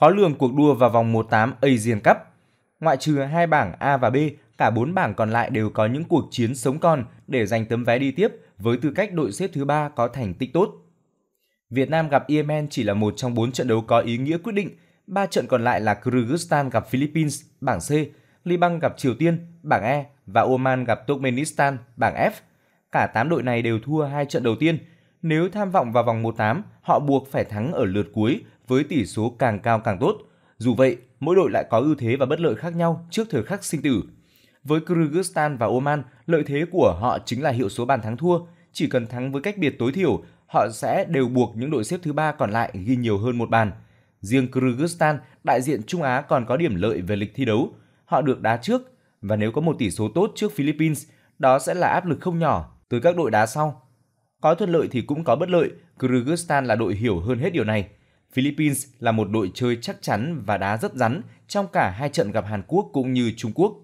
khó lường cuộc đua vào vòng 1/8 Asian Cup. Ngoại trừ hai bảng A và B, cả bốn bảng còn lại đều có những cuộc chiến sống còn để giành tấm vé đi tiếp với tư cách đội xếp thứ ba có thành tích tốt. Việt Nam gặp Yemen chỉ là một trong bốn trận đấu có ý nghĩa quyết định, ba trận còn lại là Kyrgyzstan gặp Philippines, bảng C, Liban gặp Triều Tiên, bảng E và Oman gặp Turkmenistan, bảng F. Cả 8 đội này đều thua hai trận đầu tiên. Nếu tham vọng vào vòng 1/8, họ buộc phải thắng ở lượt cuối với tỷ số càng cao càng tốt. Dù vậy, mỗi đội lại có ưu thế và bất lợi khác nhau trước thời khắc sinh tử. Với Kyrgyzstan và Oman, lợi thế của họ chính là hiệu số bàn thắng thua, chỉ cần thắng với cách biệt tối thiểu, họ sẽ đều buộc những đội xếp thứ ba còn lại ghi nhiều hơn một bàn. Riêng Kyrgyzstan, đại diện Trung Á còn có điểm lợi về lịch thi đấu. Họ được đá trước và nếu có một tỷ số tốt trước Philippines, đó sẽ là áp lực không nhỏ từ các đội đá sau. Có thuận lợi thì cũng có bất lợi, Kyrgyzstan là đội hiểu hơn hết điều này. Philippines là một đội chơi chắc chắn và đá rất rắn trong cả hai trận gặp Hàn Quốc cũng như Trung Quốc.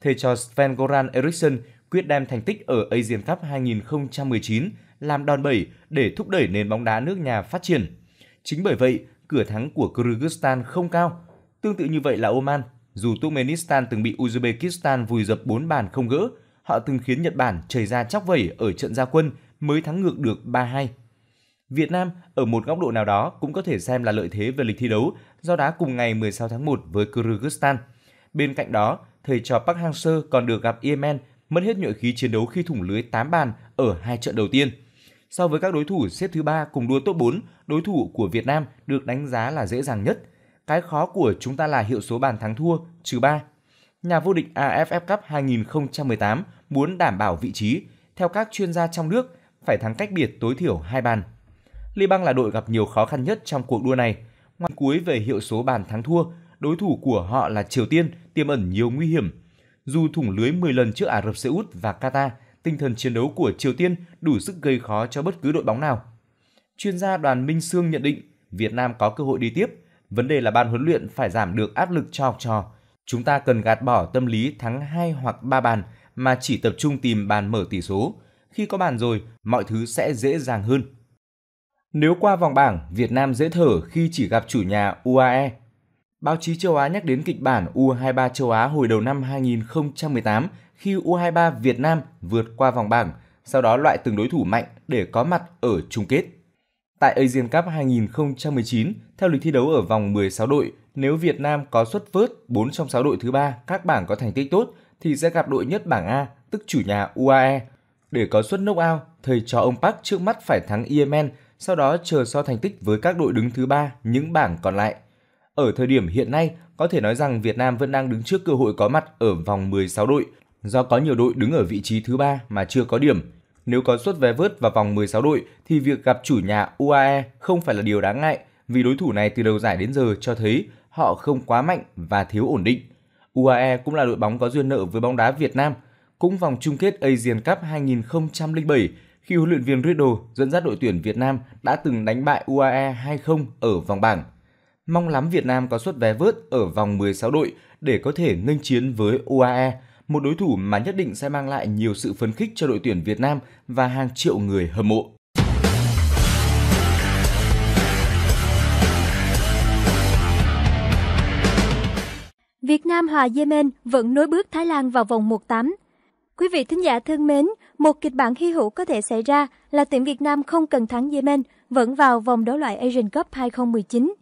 Thầy trò Sven Goran Eriksson quyết đem thành tích ở Asian Cup 2019 làm đòn bẩy để thúc đẩy nền bóng đá nước nhà phát triển. Chính bởi vậy, cửa thắng của Kyrgyzstan không cao. Tương tự như vậy là Oman, dù Turkmenistan từng bị Uzbekistan vùi dập 4 bàn không gỡ, họ từng khiến Nhật Bản chảy ra chóc vẩy ở trận gia quân mới thắng ngược được 3-2. Việt Nam ở một góc độ nào đó cũng có thể xem là lợi thế về lịch thi đấu do đá cùng ngày 16 tháng 1 với Kyrgyzstan. Bên cạnh đó, thầy trò Park Hang-seo còn được gặp Yemen mất hết nhuệ khí chiến đấu khi thủng lưới 8 bàn ở hai trận đầu tiên. So với các đối thủ xếp thứ ba cùng đua top 4, đối thủ của Việt Nam được đánh giá là dễ dàng nhất. Cái khó của chúng ta là hiệu số bàn thắng thua trừ 3. Nhà vô địch AFF Cup 2018 muốn đảm bảo vị trí, theo các chuyên gia trong nước, phải thắng cách biệt tối thiểu 2 bàn. Liban là đội gặp nhiều khó khăn nhất trong cuộc đua này. Ngoài cuối về hiệu số bàn thắng thua, đối thủ của họ là Triều Tiên tiềm ẩn nhiều nguy hiểm. Dù thủng lưới 10 lần trước Ả Rập Xê Út và Qatar, tinh thần chiến đấu của Triều Tiên đủ sức gây khó cho bất cứ đội bóng nào. Chuyên gia Đoàn Minh Sương nhận định Việt Nam có cơ hội đi tiếp, vấn đề là ban huấn luyện phải giảm được áp lực cho học trò. Chúng ta cần gạt bỏ tâm lý thắng 2 hoặc 3 bàn mà chỉ tập trung tìm bàn mở tỷ số. Khi có bàn rồi, mọi thứ sẽ dễ dàng hơn. Nếu qua vòng bảng, Việt Nam dễ thở khi chỉ gặp chủ nhà UAE. Báo chí châu Á nhắc đến kịch bản U23 châu Á hồi đầu năm 2018 khi U23 Việt Nam vượt qua vòng bảng, sau đó loại từng đối thủ mạnh để có mặt ở chung kết. Tại Asian Cup 2019, theo lịch thi đấu ở vòng 16 đội, nếu Việt Nam có xuất vớt 4 trong 6 đội thứ ba các bảng có thành tích tốt thì sẽ gặp đội nhất bảng A, tức chủ nhà UAE. Để có suất knockout, thầy trò ông Park trước mắt phải thắng Yemen sau đó chờ so thành tích với các đội đứng thứ ba những bảng còn lại. Ở thời điểm hiện nay, có thể nói rằng Việt Nam vẫn đang đứng trước cơ hội có mặt ở vòng 16 đội, do có nhiều đội đứng ở vị trí thứ ba mà chưa có điểm. Nếu có suất vé vớt vào vòng 16 đội thì việc gặp chủ nhà UAE không phải là điều đáng ngại vì đối thủ này từ đầu giải đến giờ cho thấy họ không quá mạnh và thiếu ổn định. UAE cũng là đội bóng có duyên nợ với bóng đá Việt Nam, cũng vòng chung kết Asian Cup 2007 khi huấn luyện viên Riddle dẫn dắt đội tuyển Việt Nam đã từng đánh bại UAE 2-0 ở vòng bảng. Mong lắm Việt Nam có suất vé vớt ở vòng 16 đội để có thể nghênh chiến với UAE, một đối thủ mà nhất định sẽ mang lại nhiều sự phấn khích cho đội tuyển Việt Nam và hàng triệu người hâm mộ. Việt Nam hòa Yemen vẫn nối bước Thái Lan vào vòng 1-8, Quý vị thính giả thân mến, một kịch bản hy hữu có thể xảy ra là tuyển Việt Nam không cần thắng Yemen, vẫn vào vòng đấu loại Asian Cup 2019.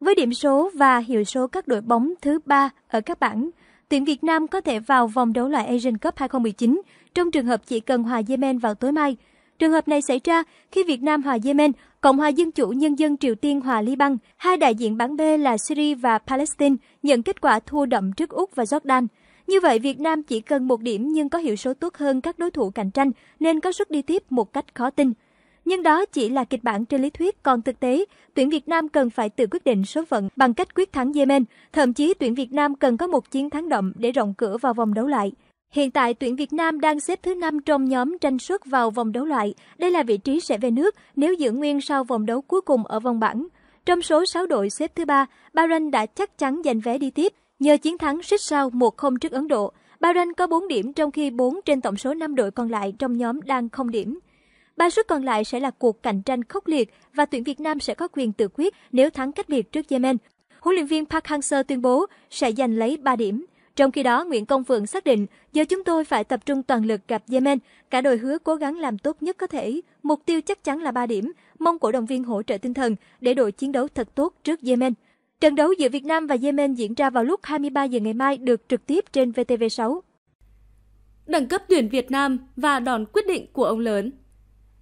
Với điểm số và hiệu số các đội bóng thứ ba ở các bảng, tuyển Việt Nam có thể vào vòng đấu loại Asian Cup 2019 trong trường hợp chỉ cần hòa Yemen vào tối mai. Trường hợp này xảy ra khi Việt Nam hòa Yemen, Cộng hòa Dân chủ Nhân dân Triều Tiên hòa Liban, hai đại diện bảng B là Syria và Palestine nhận kết quả thua đậm trước Úc và Jordan – như vậy, Việt Nam chỉ cần một điểm nhưng có hiệu số tốt hơn các đối thủ cạnh tranh nên có suất đi tiếp một cách khó tin. Nhưng đó chỉ là kịch bản trên lý thuyết, còn thực tế, tuyển Việt Nam cần phải tự quyết định số phận bằng cách quyết thắng Yemen. Thậm chí tuyển Việt Nam cần có một chiến thắng đậm để rộng cửa vào vòng đấu loại. Hiện tại, tuyển Việt Nam đang xếp thứ 5 trong nhóm tranh suất vào vòng đấu loại. Đây là vị trí sẽ về nước nếu giữ nguyên sau vòng đấu cuối cùng ở vòng bảng. Trong số 6 đội xếp thứ 3, Bahrain đã chắc chắn giành vé đi tiếp. Nhờ chiến thắng xích sao 1-0 trước Ấn Độ, Bahrain có 4 điểm trong khi 4 trên tổng số 5 đội còn lại trong nhóm đang không điểm. Ba suất còn lại sẽ là cuộc cạnh tranh khốc liệt và tuyển Việt Nam sẽ có quyền tự quyết nếu thắng cách biệt trước Yemen. Huấn luyện viên Park Hang-seo tuyên bố sẽ giành lấy 3 điểm. Trong khi đó, Nguyễn Công Phượng xác định giờ chúng tôi phải tập trung toàn lực gặp Yemen. Cả đội hứa cố gắng làm tốt nhất có thể. Mục tiêu chắc chắn là 3 điểm. Mong cổ động viên hỗ trợ tinh thần để đội chiến đấu thật tốt trước Yemen. Trận đấu giữa Việt Nam và Yemen diễn ra vào lúc 23 giờ ngày mai được trực tiếp trên VTV6. Đẳng cấp tuyển Việt Nam và đòn quyết định của ông lớn.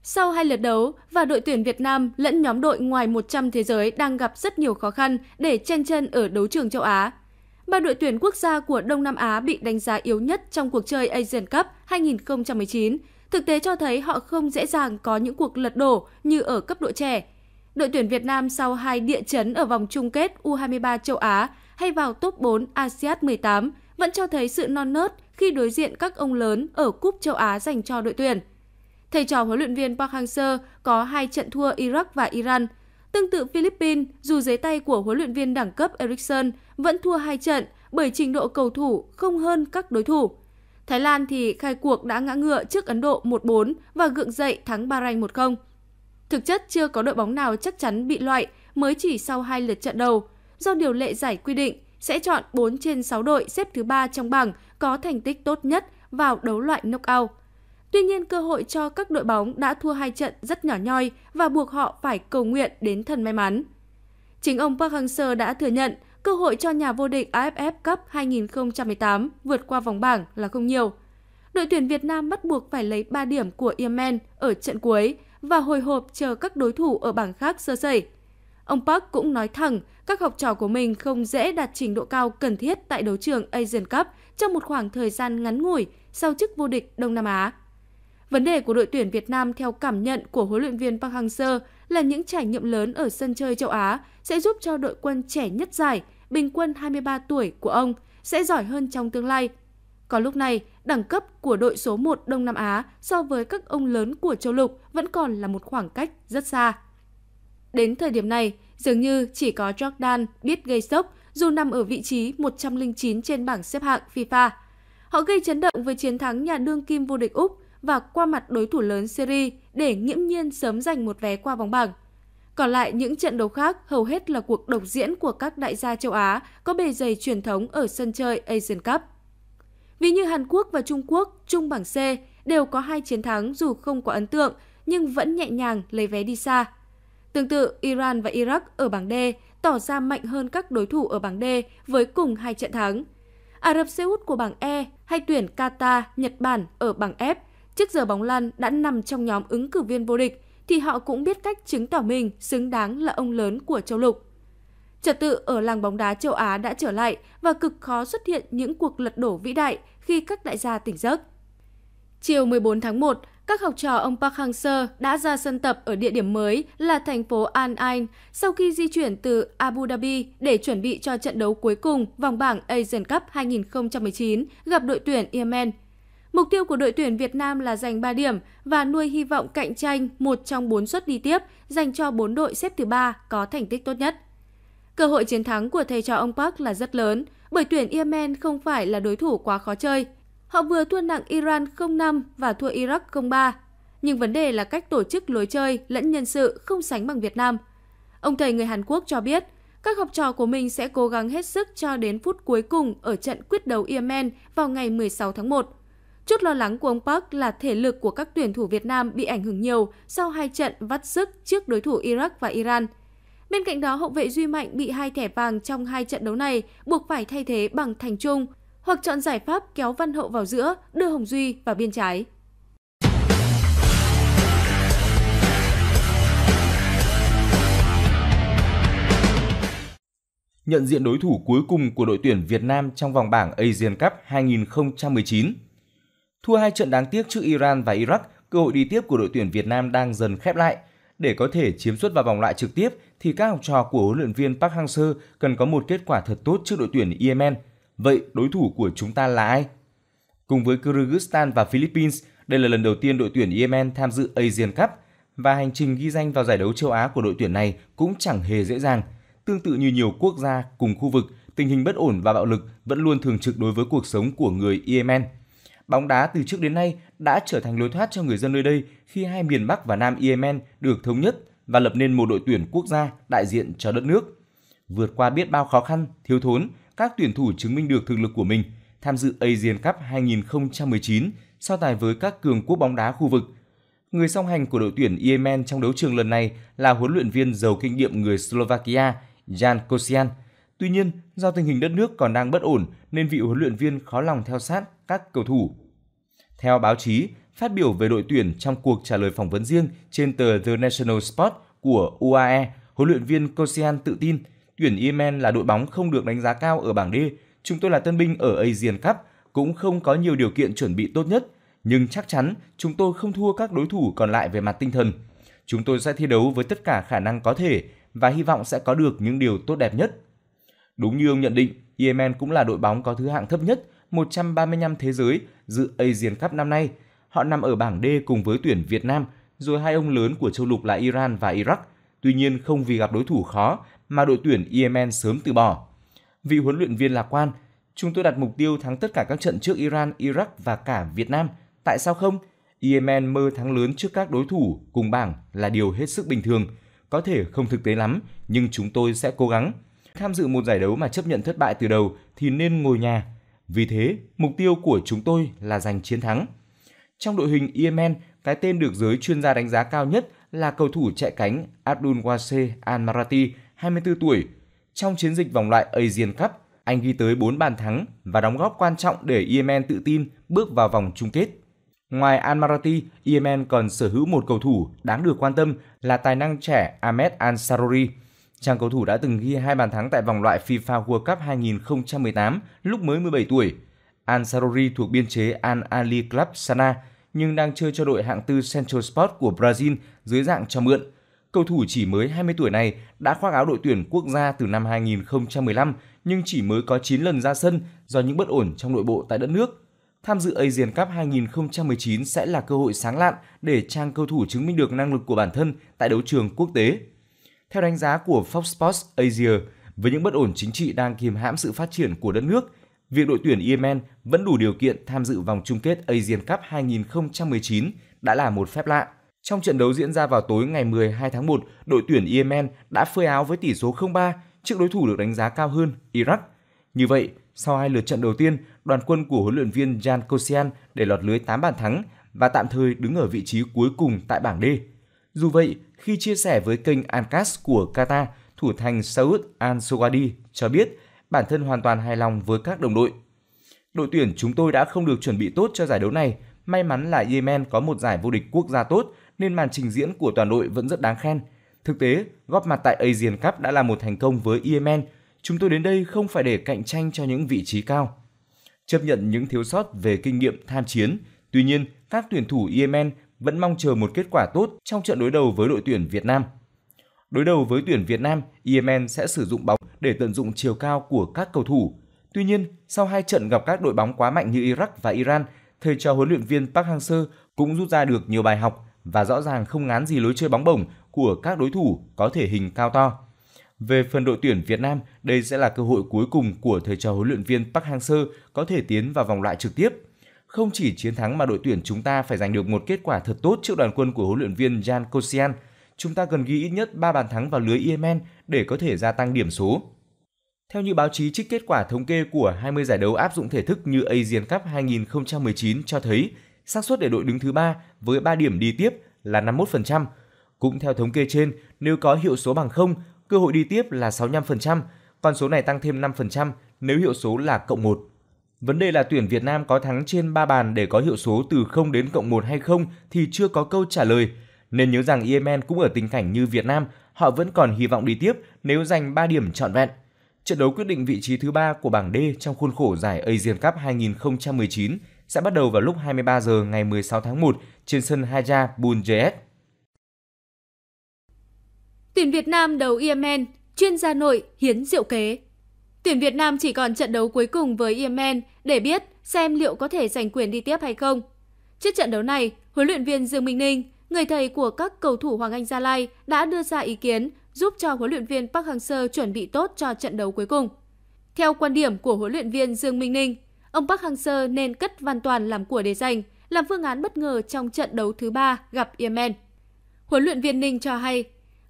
Sau hai lượt đấu và đội tuyển Việt Nam lẫn nhóm đội ngoài 100 thế giới đang gặp rất nhiều khó khăn để chen chân ở đấu trường châu Á. Ba đội tuyển quốc gia của Đông Nam Á bị đánh giá yếu nhất trong cuộc chơi Asian Cup 2019. Thực tế cho thấy họ không dễ dàng có những cuộc lật đổ như ở cấp độ trẻ, đội tuyển Việt Nam sau hai địa chấn ở vòng chung kết U23 châu Á hay vào top 4 ASEAN 18 vẫn cho thấy sự non nớt khi đối diện các ông lớn ở cúp châu Á dành cho đội tuyển. Thầy trò huấn luyện viên Park Hang-seo có hai trận thua Iraq và Iran. Tương tự Philippines, dù dưới tay của huấn luyện viên đẳng cấp Ericsson vẫn thua hai trận bởi trình độ cầu thủ không hơn các đối thủ. Thái Lan thì khai cuộc đã ngã ngựa trước Ấn Độ 1-4 và gượng dậy thắng Bahrain 1-0. Thực chất chưa có đội bóng nào chắc chắn bị loại mới chỉ sau hai lượt trận đầu. Do điều lệ giải quy định sẽ chọn 4 trên 6 đội xếp thứ ba trong bảng có thành tích tốt nhất vào đấu loại knockout. Tuy nhiên cơ hội cho các đội bóng đã thua hai trận rất nhỏ nhoi và buộc họ phải cầu nguyện đến thần may mắn. Chính ông Park Hang-seo đã thừa nhận cơ hội cho nhà vô địch AFF Cup 2018 vượt qua vòng bảng là không nhiều. Đội tuyển Việt Nam bắt buộc phải lấy 3 điểm của Yemen ở trận cuối và hồi hộp chờ các đối thủ ở bảng khác sơ sẩy. Ông Park cũng nói thẳng các học trò của mình không dễ đạt trình độ cao cần thiết tại đấu trường Asian Cup trong một khoảng thời gian ngắn ngủi sau chức vô địch Đông Nam Á. Vấn đề của đội tuyển Việt Nam theo cảm nhận của huấn luyện viên Park Hang-seo là những trải nghiệm lớn ở sân chơi châu Á sẽ giúp cho đội quân trẻ nhất giải, bình quân 23 tuổi của ông sẽ giỏi hơn trong tương lai có lúc này, đẳng cấp của đội số 1 Đông Nam Á so với các ông lớn của châu lục vẫn còn là một khoảng cách rất xa. Đến thời điểm này, dường như chỉ có Jordan biết gây sốc dù nằm ở vị trí 109 trên bảng xếp hạng FIFA. Họ gây chấn động với chiến thắng nhà đương kim vô địch Úc và qua mặt đối thủ lớn Syria để nghiễm nhiên sớm giành một vé qua vòng bảng. Còn lại những trận đấu khác hầu hết là cuộc độc diễn của các đại gia châu Á có bề dày truyền thống ở sân chơi Asian Cup. Vì như Hàn Quốc và Trung Quốc chung bảng C đều có hai chiến thắng dù không quá ấn tượng nhưng vẫn nhẹ nhàng lấy vé đi xa. Tương tự, Iran và Iraq ở bảng D tỏ ra mạnh hơn các đối thủ ở bảng D với cùng hai trận thắng. Ả Rập Xê Út của bảng E hay tuyển Qatar, Nhật Bản ở bảng F trước giờ bóng lăn đã nằm trong nhóm ứng cử viên vô địch thì họ cũng biết cách chứng tỏ mình xứng đáng là ông lớn của châu lục. Trật tự ở làng bóng đá châu Á đã trở lại và cực khó xuất hiện những cuộc lật đổ vĩ đại khi các đại gia tỉnh giấc. Chiều 14 tháng 1, các học trò ông Park Hang-seo đã ra sân tập ở địa điểm mới là thành phố An Ain sau khi di chuyển từ Abu Dhabi để chuẩn bị cho trận đấu cuối cùng vòng bảng Asian Cup 2019 gặp đội tuyển Yemen. Mục tiêu của đội tuyển Việt Nam là giành 3 điểm và nuôi hy vọng cạnh tranh một trong 4 suất đi tiếp dành cho 4 đội xếp thứ 3 có thành tích tốt nhất. Cơ hội chiến thắng của thầy trò ông Park là rất lớn, bởi tuyển Yemen không phải là đối thủ quá khó chơi. Họ vừa thua nặng Iran 0-5 và thua Iraq 0-3. Nhưng vấn đề là cách tổ chức lối chơi lẫn nhân sự không sánh bằng Việt Nam. Ông thầy người Hàn Quốc cho biết, các học trò của mình sẽ cố gắng hết sức cho đến phút cuối cùng ở trận quyết đấu Yemen vào ngày 16 tháng 1. Chút lo lắng của ông Park là thể lực của các tuyển thủ Việt Nam bị ảnh hưởng nhiều sau hai trận vắt sức trước đối thủ Iraq và Iran – Bên cạnh đó, hậu vệ Duy Mạnh bị hai thẻ vàng trong hai trận đấu này buộc phải thay thế bằng Thành Trung hoặc chọn giải pháp kéo Văn Hậu vào giữa, đưa Hồng Duy vào biên trái. Nhận diện đối thủ cuối cùng của đội tuyển Việt Nam trong vòng bảng Asian Cup 2019. Thua hai trận đáng tiếc trước Iran và Iraq, cơ hội đi tiếp của đội tuyển Việt Nam đang dần khép lại để có thể chiếm suất vào vòng loại trực tiếp – thì các học trò của huấn luyện viên Park Hang-seo cần có một kết quả thật tốt trước đội tuyển Yemen. Vậy đối thủ của chúng ta là ai? Cùng với Kyrgyzstan và Philippines, đây là lần đầu tiên đội tuyển Yemen tham dự Asian Cup và hành trình ghi danh vào giải đấu châu Á của đội tuyển này cũng chẳng hề dễ dàng. Tương tự như nhiều quốc gia cùng khu vực, tình hình bất ổn và bạo lực vẫn luôn thường trực đối với cuộc sống của người Yemen. Bóng đá từ trước đến nay đã trở thành lối thoát cho người dân nơi đây khi hai miền Bắc và Nam Yemen được thống nhất và lập nên một đội tuyển quốc gia đại diện cho đất nước. Vượt qua biết bao khó khăn, thiếu thốn, các tuyển thủ chứng minh được thực lực của mình, tham dự Asian Cup 2019 so tài với các cường quốc bóng đá khu vực. Người song hành của đội tuyển Yemen trong đấu trường lần này là huấn luyện viên giàu kinh nghiệm người Slovakia Jan Kosian. Tuy nhiên, do tình hình đất nước còn đang bất ổn nên vị huấn luyện viên khó lòng theo sát các cầu thủ. Theo báo chí, Phát biểu về đội tuyển trong cuộc trả lời phỏng vấn riêng trên tờ The National Sport của UAE, huấn luyện viên Kosian tự tin tuyển Yemen là đội bóng không được đánh giá cao ở bảng D. Chúng tôi là tân binh ở Asian Cup, cũng không có nhiều điều kiện chuẩn bị tốt nhất, nhưng chắc chắn chúng tôi không thua các đối thủ còn lại về mặt tinh thần. Chúng tôi sẽ thi đấu với tất cả khả năng có thể và hy vọng sẽ có được những điều tốt đẹp nhất. Đúng như ông nhận định, Yemen cũng là đội bóng có thứ hạng thấp nhất 135 thế giới dự Asian Cup năm nay – Họ nằm ở bảng D cùng với tuyển Việt Nam, rồi hai ông lớn của châu lục là Iran và Iraq. Tuy nhiên không vì gặp đối thủ khó mà đội tuyển Yemen sớm từ bỏ. Vị huấn luyện viên lạc quan, chúng tôi đặt mục tiêu thắng tất cả các trận trước Iran, Iraq và cả Việt Nam. Tại sao không? Yemen mơ thắng lớn trước các đối thủ cùng bảng là điều hết sức bình thường, có thể không thực tế lắm, nhưng chúng tôi sẽ cố gắng. Tham dự một giải đấu mà chấp nhận thất bại từ đầu thì nên ngồi nhà. Vì thế, mục tiêu của chúng tôi là giành chiến thắng. Trong đội hình Yemen, cái tên được giới chuyên gia đánh giá cao nhất là cầu thủ chạy cánh Abdul Wase Al-Marati, 24 tuổi. Trong chiến dịch vòng loại Asian Cup, anh ghi tới 4 bàn thắng và đóng góp quan trọng để Yemen tự tin bước vào vòng chung kết. Ngoài Al-Marati, Yemen còn sở hữu một cầu thủ đáng được quan tâm là tài năng trẻ Ahmed Ansarori. Chàng cầu thủ đã từng ghi hai bàn thắng tại vòng loại FIFA World Cup 2018 lúc mới 17 tuổi – Ansarori thuộc biên chế Al Ali Club Sana nhưng đang chơi cho đội hạng tư Central Sport của Brazil dưới dạng cho mượn. Cầu thủ chỉ mới 20 tuổi này đã khoác áo đội tuyển quốc gia từ năm 2015 nhưng chỉ mới có 9 lần ra sân do những bất ổn trong nội bộ tại đất nước. Tham dự Asian Cup 2019 sẽ là cơ hội sáng lạn để trang cầu thủ chứng minh được năng lực của bản thân tại đấu trường quốc tế. Theo đánh giá của Fox Sports Asia, với những bất ổn chính trị đang kiềm hãm sự phát triển của đất nước, việc đội tuyển Yemen vẫn đủ điều kiện tham dự vòng chung kết Asian Cup 2019 đã là một phép lạ. Trong trận đấu diễn ra vào tối ngày 12 tháng 1, đội tuyển Yemen đã phơi áo với tỷ số 0-3 trước đối thủ được đánh giá cao hơn, Iraq. Như vậy, sau hai lượt trận đầu tiên, đoàn quân của huấn luyện viên Jan Kosian để lọt lưới 8 bàn thắng và tạm thời đứng ở vị trí cuối cùng tại bảng D. Dù vậy, khi chia sẻ với kênh Ancas của Qatar, thủ thành Saud Al-Sowadi cho biết bản thân hoàn toàn hài lòng với các đồng đội. Đội tuyển chúng tôi đã không được chuẩn bị tốt cho giải đấu này, may mắn là Yemen có một giải vô địch quốc gia tốt nên màn trình diễn của toàn đội vẫn rất đáng khen. Thực tế, góp mặt tại Asian Cup đã là một thành công với Yemen. Chúng tôi đến đây không phải để cạnh tranh cho những vị trí cao. Chấp nhận những thiếu sót về kinh nghiệm tham chiến, tuy nhiên các tuyển thủ Yemen vẫn mong chờ một kết quả tốt trong trận đối đầu với đội tuyển Việt Nam. Đối đầu với tuyển Việt Nam, Yemen sẽ sử dụng bóng để tận dụng chiều cao của các cầu thủ. Tuy nhiên, sau hai trận gặp các đội bóng quá mạnh như Iraq và Iran, thầy trò huấn luyện viên Park Hang-seo cũng rút ra được nhiều bài học và rõ ràng không ngán gì lối chơi bóng bổng của các đối thủ có thể hình cao to. Về phần đội tuyển Việt Nam, đây sẽ là cơ hội cuối cùng của thầy trò huấn luyện viên Park Hang-seo có thể tiến vào vòng loại trực tiếp. Không chỉ chiến thắng mà đội tuyển chúng ta phải giành được một kết quả thật tốt trước đoàn quân của huấn luyện viên Jan Kosian – chúng ta cần ghi ít nhất 3 bàn thắng vào lưới Yemen để có thể gia tăng điểm số. Theo như báo chí trích kết quả thống kê của 20 giải đấu áp dụng thể thức như Asian Cup 2019 cho thấy, xác suất để đội đứng thứ 3 với 3 điểm đi tiếp là 51%. Cũng theo thống kê trên, nếu có hiệu số bằng 0, cơ hội đi tiếp là 65%, con số này tăng thêm 5% nếu hiệu số là cộng 1. Vấn đề là tuyển Việt Nam có thắng trên 3 bàn để có hiệu số từ 0 đến cộng 1 hay không thì chưa có câu trả lời – nên nhớ rằng Yemen cũng ở tình cảnh như Việt Nam, họ vẫn còn hy vọng đi tiếp nếu giành 3 điểm trọn vẹn. Trận đấu quyết định vị trí thứ 3 của bảng D trong khuôn khổ giải Asian Cup 2019 sẽ bắt đầu vào lúc 23 giờ ngày 16 tháng 1 trên sân Haja Bunjayet. Tuyển Việt Nam đấu Yemen, chuyên gia nội Hiến Diệu Kế. Tuyển Việt Nam chỉ còn trận đấu cuối cùng với Yemen để biết xem liệu có thể giành quyền đi tiếp hay không. Trước trận đấu này, huấn luyện viên Dương Minh Ninh người thầy của các cầu thủ Hoàng Anh Gia Lai đã đưa ra ý kiến giúp cho huấn luyện viên Park Hang-seo chuẩn bị tốt cho trận đấu cuối cùng. Theo quan điểm của huấn luyện viên Dương Minh Ninh, ông Park Hang-seo nên cất Văn Toàn làm của để giành, làm phương án bất ngờ trong trận đấu thứ ba gặp Yemen. Huấn luyện viên Ninh cho hay,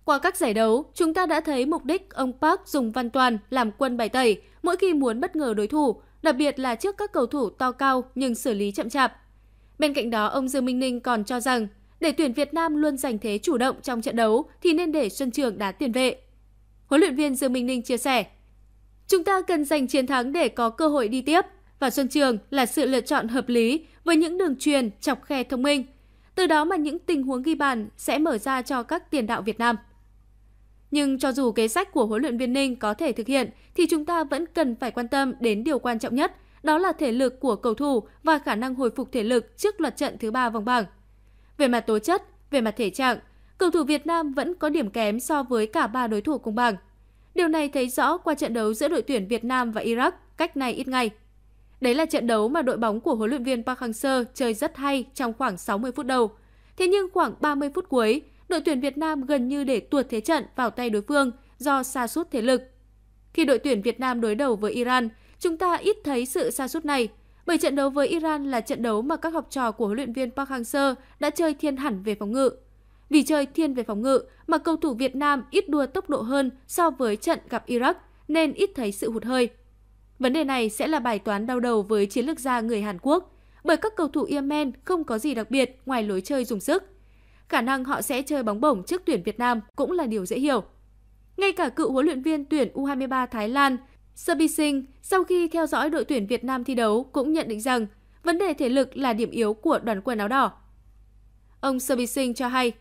qua các giải đấu, chúng ta đã thấy mục đích ông Park dùng Văn Toàn làm quân bài tẩy mỗi khi muốn bất ngờ đối thủ, đặc biệt là trước các cầu thủ to cao nhưng xử lý chậm chạp. Bên cạnh đó, ông Dương Minh Ninh còn cho rằng để tuyển Việt Nam luôn giành thế chủ động trong trận đấu thì nên để Xuân Trường đá tiền vệ. Huấn luyện viên Dương Minh Ninh chia sẻ, Chúng ta cần giành chiến thắng để có cơ hội đi tiếp và Xuân Trường là sự lựa chọn hợp lý với những đường truyền chọc khe thông minh. Từ đó mà những tình huống ghi bàn sẽ mở ra cho các tiền đạo Việt Nam. Nhưng cho dù kế sách của huấn luyện viên Ninh có thể thực hiện thì chúng ta vẫn cần phải quan tâm đến điều quan trọng nhất, đó là thể lực của cầu thủ và khả năng hồi phục thể lực trước loạt trận thứ ba vòng bảng. Về mặt tố chất, về mặt thể trạng, cầu thủ Việt Nam vẫn có điểm kém so với cả ba đối thủ cùng bảng. Điều này thấy rõ qua trận đấu giữa đội tuyển Việt Nam và Iraq cách này ít ngày. Đấy là trận đấu mà đội bóng của huấn luyện viên Park Hang-seo chơi rất hay trong khoảng 60 phút đầu. Thế nhưng khoảng 30 phút cuối, đội tuyển Việt Nam gần như để tuột thế trận vào tay đối phương do sa sút thế lực. Khi đội tuyển Việt Nam đối đầu với Iran, chúng ta ít thấy sự sa sút này bởi trận đấu với Iran là trận đấu mà các học trò của huấn luyện viên Park Hang-seo đã chơi thiên hẳn về phòng ngự. Vì chơi thiên về phòng ngự mà cầu thủ Việt Nam ít đua tốc độ hơn so với trận gặp Iraq nên ít thấy sự hụt hơi. Vấn đề này sẽ là bài toán đau đầu với chiến lược gia người Hàn Quốc, bởi các cầu thủ Yemen không có gì đặc biệt ngoài lối chơi dùng sức. Khả năng họ sẽ chơi bóng bổng trước tuyển Việt Nam cũng là điều dễ hiểu. Ngay cả cựu huấn luyện viên tuyển U23 Thái Lan Sơ Bi sau khi theo dõi đội tuyển Việt Nam thi đấu cũng nhận định rằng vấn đề thể lực là điểm yếu của đoàn quân áo đỏ. Ông Sơ Bi cho hay,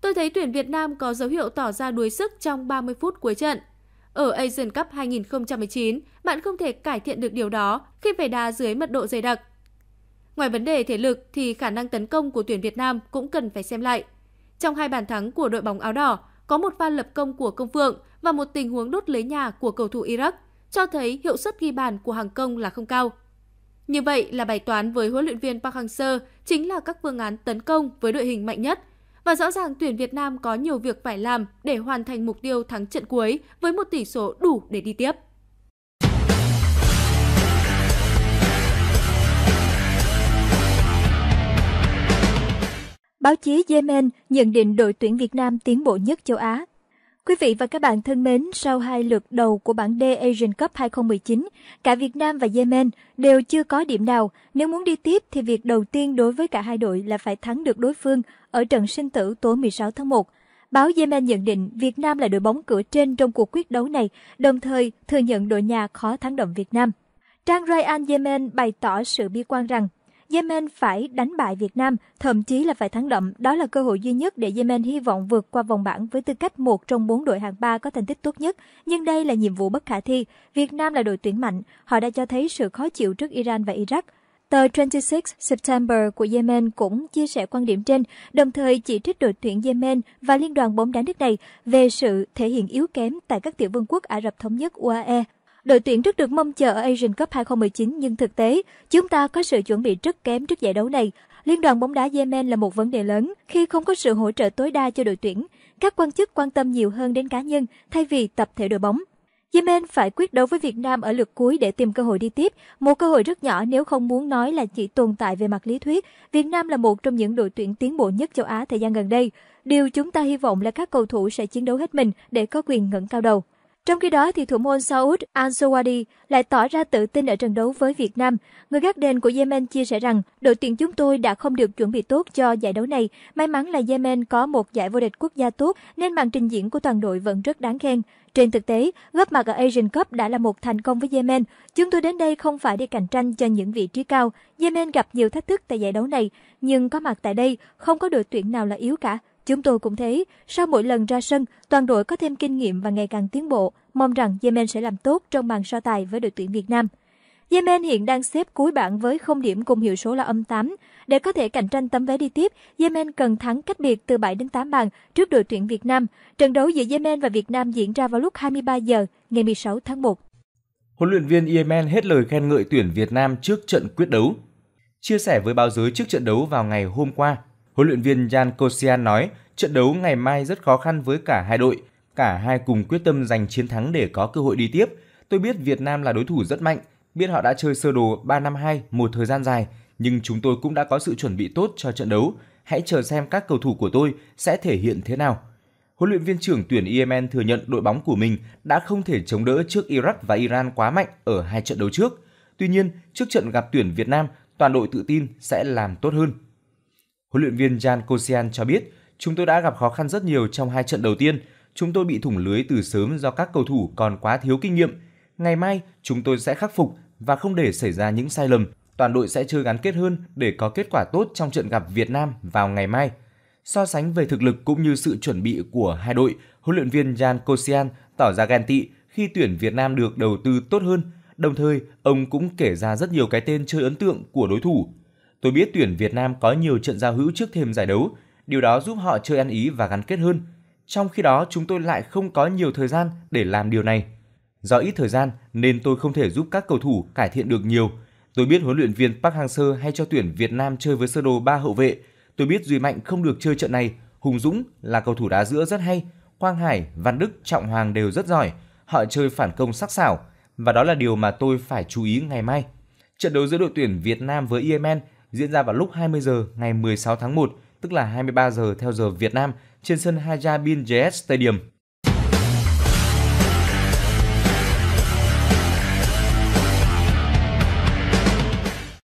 tôi thấy tuyển Việt Nam có dấu hiệu tỏ ra đuối sức trong 30 phút cuối trận. Ở Asian Cup 2019, bạn không thể cải thiện được điều đó khi phải đá dưới mật độ dày đặc. Ngoài vấn đề thể lực thì khả năng tấn công của tuyển Việt Nam cũng cần phải xem lại. Trong hai bàn thắng của đội bóng áo đỏ, có một pha lập công của Công Phượng và một tình huống đốt lưới nhà của cầu thủ Iraq cho thấy hiệu suất ghi bàn của hàng công là không cao. Như vậy là bài toán với huấn luyện viên Park Hang-seo chính là các phương án tấn công với đội hình mạnh nhất. Và rõ ràng tuyển Việt Nam có nhiều việc phải làm để hoàn thành mục tiêu thắng trận cuối với một tỷ số đủ để đi tiếp. Báo chí Yemen nhận định đội tuyển Việt Nam tiến bộ nhất châu Á Quý vị và các bạn thân mến, sau hai lượt đầu của bảng D Asian Cup 2019, cả Việt Nam và Yemen đều chưa có điểm nào. Nếu muốn đi tiếp thì việc đầu tiên đối với cả hai đội là phải thắng được đối phương ở trận sinh tử tối 16 tháng 1. Báo Yemen nhận định Việt Nam là đội bóng cửa trên trong cuộc quyết đấu này, đồng thời thừa nhận đội nhà khó thắng động Việt Nam. Trang Ryan Yemen bày tỏ sự bi quan rằng Yemen phải đánh bại Việt Nam, thậm chí là phải thắng đậm. Đó là cơ hội duy nhất để Yemen hy vọng vượt qua vòng bảng với tư cách một trong bốn đội hạng ba có thành tích tốt nhất. Nhưng đây là nhiệm vụ bất khả thi. Việt Nam là đội tuyển mạnh, họ đã cho thấy sự khó chịu trước Iran và Iraq. Tờ 26 September của Yemen cũng chia sẻ quan điểm trên, đồng thời chỉ trích đội tuyển Yemen và Liên đoàn bóng đá nước này về sự thể hiện yếu kém tại các tiểu vương quốc Ả Rập Thống nhất UAE Đội tuyển rất được mong chờ ở Asian Cup 2019 nhưng thực tế, chúng ta có sự chuẩn bị rất kém trước giải đấu này. Liên đoàn bóng đá Yemen là một vấn đề lớn khi không có sự hỗ trợ tối đa cho đội tuyển. Các quan chức quan tâm nhiều hơn đến cá nhân thay vì tập thể đội bóng. Yemen phải quyết đấu với Việt Nam ở lượt cuối để tìm cơ hội đi tiếp, một cơ hội rất nhỏ nếu không muốn nói là chỉ tồn tại về mặt lý thuyết. Việt Nam là một trong những đội tuyển tiến bộ nhất châu Á thời gian gần đây. Điều chúng ta hy vọng là các cầu thủ sẽ chiến đấu hết mình để có quyền ngẩng cao đầu. Trong khi đó, thì thủ môn Saud Al-Sawadi lại tỏ ra tự tin ở trận đấu với Việt Nam. Người gác đền của Yemen chia sẻ rằng đội tuyển chúng tôi đã không được chuẩn bị tốt cho giải đấu này. May mắn là Yemen có một giải vô địch quốc gia tốt nên màn trình diễn của toàn đội vẫn rất đáng khen. Trên thực tế, góp mặt ở Asian Cup đã là một thành công với Yemen. Chúng tôi đến đây không phải để cạnh tranh cho những vị trí cao. Yemen gặp nhiều thách thức tại giải đấu này, nhưng có mặt tại đây không có đội tuyển nào là yếu cả. Chúng tôi cũng thấy, sau mỗi lần ra sân, toàn đội có thêm kinh nghiệm và ngày càng tiến bộ, mong rằng Yemen sẽ làm tốt trong màn so tài với đội tuyển Việt Nam. Yemen hiện đang xếp cuối bảng với không điểm cùng hiệu số là âm 8. Để có thể cạnh tranh tấm vé đi tiếp, Yemen cần thắng cách biệt từ 7 đến 8 bàn trước đội tuyển Việt Nam. Trận đấu giữa Yemen và Việt Nam diễn ra vào lúc 23 giờ ngày 16 tháng 1. Huấn luyện viên Yemen hết lời khen ngợi tuyển Việt Nam trước trận quyết đấu. Chia sẻ với báo giới trước trận đấu vào ngày hôm qua, Huấn luyện viên Jan Kosian nói, trận đấu ngày mai rất khó khăn với cả hai đội, cả hai cùng quyết tâm giành chiến thắng để có cơ hội đi tiếp. Tôi biết Việt Nam là đối thủ rất mạnh, biết họ đã chơi sơ đồ 3-5-2 một thời gian dài, nhưng chúng tôi cũng đã có sự chuẩn bị tốt cho trận đấu. Hãy chờ xem các cầu thủ của tôi sẽ thể hiện thế nào. Huấn luyện viên trưởng tuyển Yemen thừa nhận đội bóng của mình đã không thể chống đỡ trước Iraq và Iran quá mạnh ở hai trận đấu trước. Tuy nhiên, trước trận gặp tuyển Việt Nam, toàn đội tự tin sẽ làm tốt hơn. Huấn luyện viên Jan Kosian cho biết, chúng tôi đã gặp khó khăn rất nhiều trong hai trận đầu tiên. Chúng tôi bị thủng lưới từ sớm do các cầu thủ còn quá thiếu kinh nghiệm. Ngày mai, chúng tôi sẽ khắc phục và không để xảy ra những sai lầm. Toàn đội sẽ chơi gắn kết hơn để có kết quả tốt trong trận gặp Việt Nam vào ngày mai. So sánh về thực lực cũng như sự chuẩn bị của hai đội, huấn luyện viên Jan Kosian tỏ ra ghen tị khi tuyển Việt Nam được đầu tư tốt hơn. Đồng thời, ông cũng kể ra rất nhiều cái tên chơi ấn tượng của đối thủ Tôi biết tuyển Việt Nam có nhiều trận giao hữu trước thêm giải đấu, điều đó giúp họ chơi ăn ý và gắn kết hơn. Trong khi đó, chúng tôi lại không có nhiều thời gian để làm điều này. Do ít thời gian nên tôi không thể giúp các cầu thủ cải thiện được nhiều. Tôi biết huấn luyện viên Park Hang-seo hay cho tuyển Việt Nam chơi với sơ đồ 3 hậu vệ. Tôi biết Duy Mạnh không được chơi trận này, Hùng Dũng là cầu thủ đá giữa rất hay, Quang Hải, Văn Đức, Trọng Hoàng đều rất giỏi. Họ chơi phản công sắc sảo và đó là điều mà tôi phải chú ý ngày mai. Trận đấu giữa đội tuyển Việt Nam với Yemen diễn ra vào lúc 20 giờ ngày 16 tháng 1, tức là 23 giờ theo giờ Việt Nam trên sân Haja Bin JS Stadium.